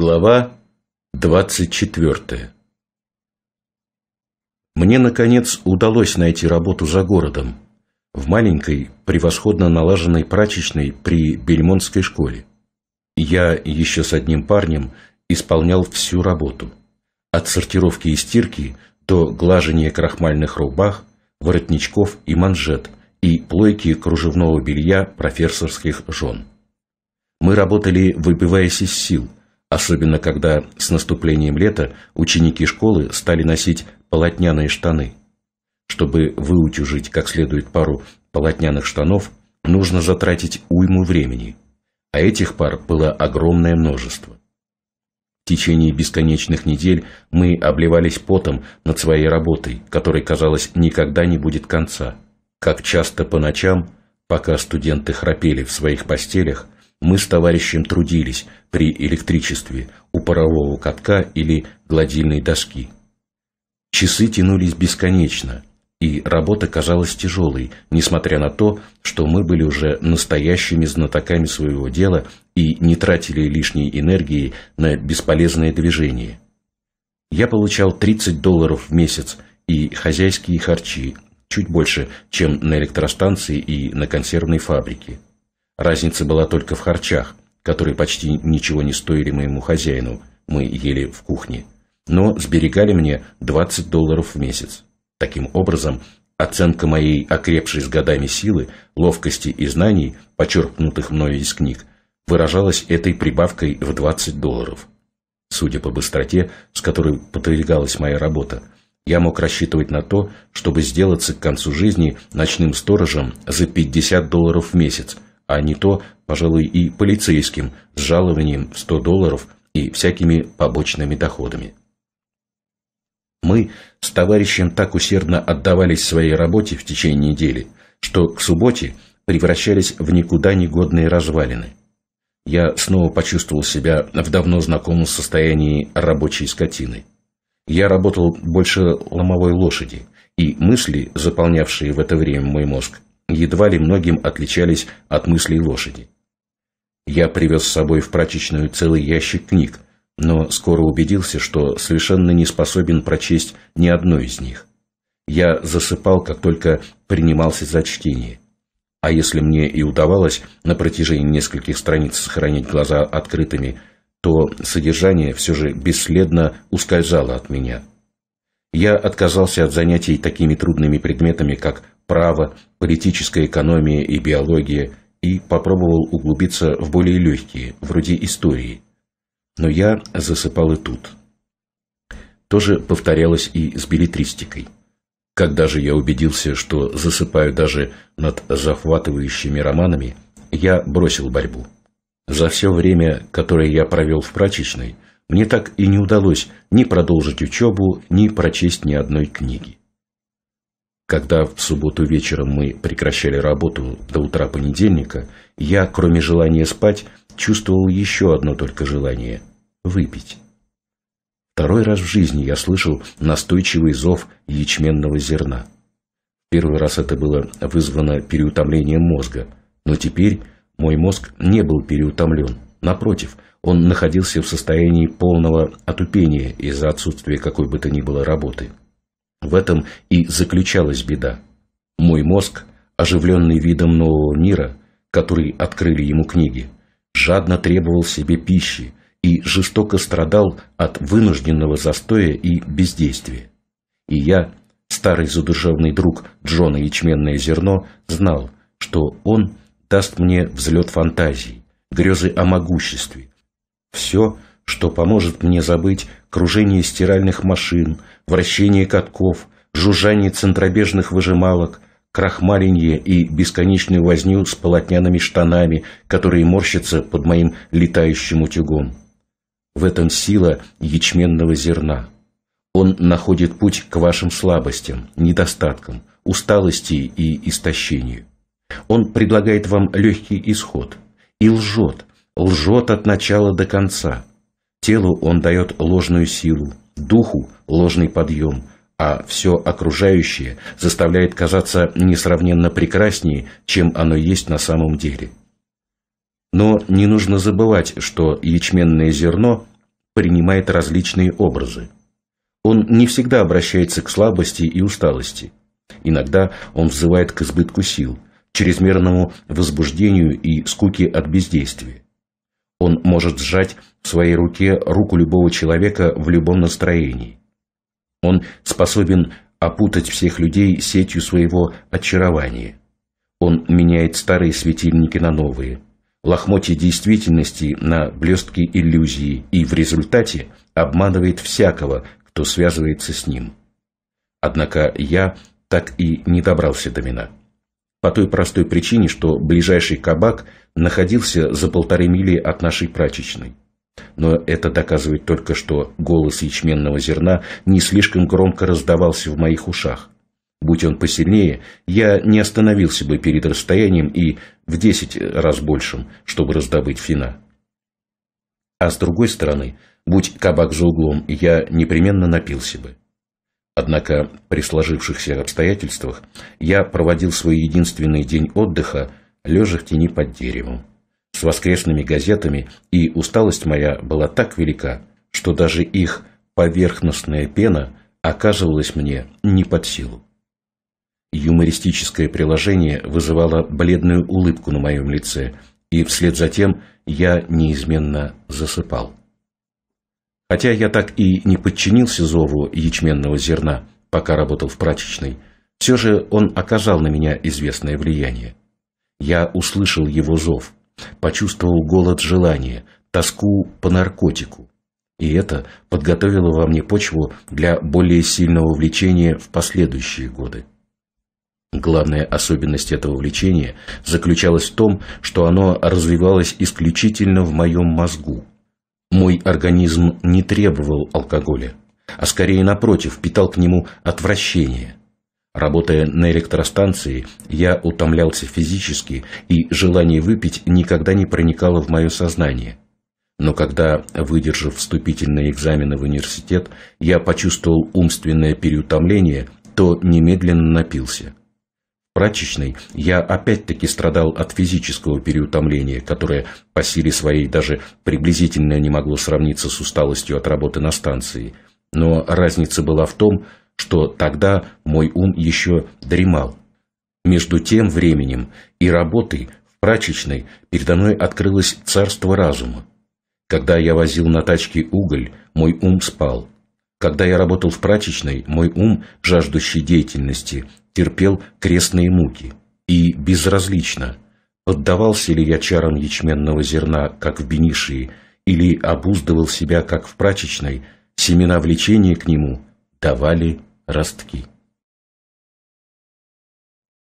Глава 24 Мне, наконец, удалось найти работу за городом, в маленькой, превосходно налаженной прачечной при Бельмонской школе. Я еще с одним парнем исполнял всю работу. От сортировки и стирки до глажения крахмальных рубах, воротничков и манжет и плойки кружевного белья профессорских жен. Мы работали, выбиваясь из сил – особенно когда с наступлением лета ученики школы стали носить полотняные штаны. Чтобы выутюжить как следует пару полотняных штанов, нужно затратить уйму времени, а этих пар было огромное множество. В течение бесконечных недель мы обливались потом над своей работой, которой, казалось, никогда не будет конца. Как часто по ночам, пока студенты храпели в своих постелях, мы с товарищем трудились при электричестве у парового катка или гладильной доски. Часы тянулись бесконечно, и работа казалась тяжелой, несмотря на то, что мы были уже настоящими знатоками своего дела и не тратили лишней энергии на бесполезное движение. Я получал 30 долларов в месяц и хозяйские харчи, чуть больше, чем на электростанции и на консервной фабрике. Разница была только в харчах, которые почти ничего не стоили моему хозяину, мы ели в кухне. Но сберегали мне 20 долларов в месяц. Таким образом, оценка моей окрепшей с годами силы, ловкости и знаний, почерпнутых мною из книг, выражалась этой прибавкой в 20 долларов. Судя по быстроте, с которой подвигалась моя работа, я мог рассчитывать на то, чтобы сделаться к концу жизни ночным сторожем за 50 долларов в месяц – а не то, пожалуй, и полицейским с жалованием в 100 долларов и всякими побочными доходами. Мы с товарищем так усердно отдавались своей работе в течение недели, что к субботе превращались в никуда негодные развалины. Я снова почувствовал себя в давно знакомом состоянии рабочей скотины. Я работал больше ломовой лошади, и мысли, заполнявшие в это время мой мозг, едва ли многим отличались от мыслей лошади. Я привез с собой в прачечную целый ящик книг, но скоро убедился, что совершенно не способен прочесть ни одной из них. Я засыпал, как только принимался за чтение. А если мне и удавалось на протяжении нескольких страниц сохранить глаза открытыми, то содержание все же бесследно ускользало от меня – я отказался от занятий такими трудными предметами, как право, политическая экономия и биология, и попробовал углубиться в более легкие, вроде истории. Но я засыпал и тут. То же повторялось и с билетристикой. Когда же я убедился, что засыпаю даже над захватывающими романами, я бросил борьбу. За все время, которое я провел в прачечной – мне так и не удалось ни продолжить учебу, ни прочесть ни одной книги. Когда в субботу вечером мы прекращали работу до утра понедельника, я, кроме желания спать, чувствовал еще одно только желание – выпить. Второй раз в жизни я слышал настойчивый зов ячменного зерна. Первый раз это было вызвано переутомлением мозга, но теперь мой мозг не был переутомлен. Напротив, он находился в состоянии полного отупения из-за отсутствия какой бы то ни было работы. В этом и заключалась беда. Мой мозг, оживленный видом нового мира, который открыли ему книги, жадно требовал себе пищи и жестоко страдал от вынужденного застоя и бездействия. И я, старый задушевный друг Джона Ячменное Зерно, знал, что он даст мне взлет фантазий, грезы о могуществе, все, что поможет мне забыть кружение стиральных машин, вращение катков, жужжание центробежных выжималок, крахмаленье и бесконечную возню с полотняными штанами, которые морщатся под моим летающим утюгом. В этом сила ячменного зерна. Он находит путь к вашим слабостям, недостаткам, усталости и истощению. Он предлагает вам легкий исход и лжет, лжет от начала до конца. Телу он дает ложную силу, духу – ложный подъем, а все окружающее заставляет казаться несравненно прекраснее, чем оно есть на самом деле. Но не нужно забывать, что ячменное зерно принимает различные образы. Он не всегда обращается к слабости и усталости. Иногда он взывает к избытку сил, чрезмерному возбуждению и скуке от бездействия. Он может сжать в своей руке руку любого человека в любом настроении. Он способен опутать всех людей сетью своего очарования. Он меняет старые светильники на новые, лохмотья действительности на блестки иллюзии и в результате обманывает всякого, кто связывается с ним. Однако я так и не добрался до меня. По той простой причине, что ближайший кабак находился за полторы мили от нашей прачечной. Но это доказывает только, что голос ячменного зерна не слишком громко раздавался в моих ушах. Будь он посильнее, я не остановился бы перед расстоянием и в десять раз большим, чтобы раздобыть фина. А с другой стороны, будь кабак за углом, я непременно напился бы. Однако при сложившихся обстоятельствах я проводил свой единственный день отдыха, лежа в тени под деревом, с воскресными газетами, и усталость моя была так велика, что даже их поверхностная пена оказывалась мне не под силу. Юмористическое приложение вызывало бледную улыбку на моем лице, и вслед за тем я неизменно засыпал. Хотя я так и не подчинился зову ячменного зерна, пока работал в прачечной, все же он оказал на меня известное влияние. Я услышал его зов, почувствовал голод желания, тоску по наркотику. И это подготовило во мне почву для более сильного влечения в последующие годы. Главная особенность этого влечения заключалась в том, что оно развивалось исключительно в моем мозгу – мой организм не требовал алкоголя, а скорее напротив, питал к нему отвращение. Работая на электростанции, я утомлялся физически, и желание выпить никогда не проникало в мое сознание. Но когда, выдержав вступительные экзамены в университет, я почувствовал умственное переутомление, то немедленно напился прачечной я опять-таки страдал от физического переутомления, которое по силе своей даже приблизительно не могло сравниться с усталостью от работы на станции. Но разница была в том, что тогда мой ум еще дремал. Между тем временем и работой в прачечной передо мной открылось царство разума. Когда я возил на тачке уголь, мой ум спал. Когда я работал в прачечной, мой ум, жаждущий деятельности, терпел крестные муки и безразлично, поддавался ли я чарам ячменного зерна, как в Бенишии, или обуздывал себя, как в прачечной, семена влечения к нему давали ростки.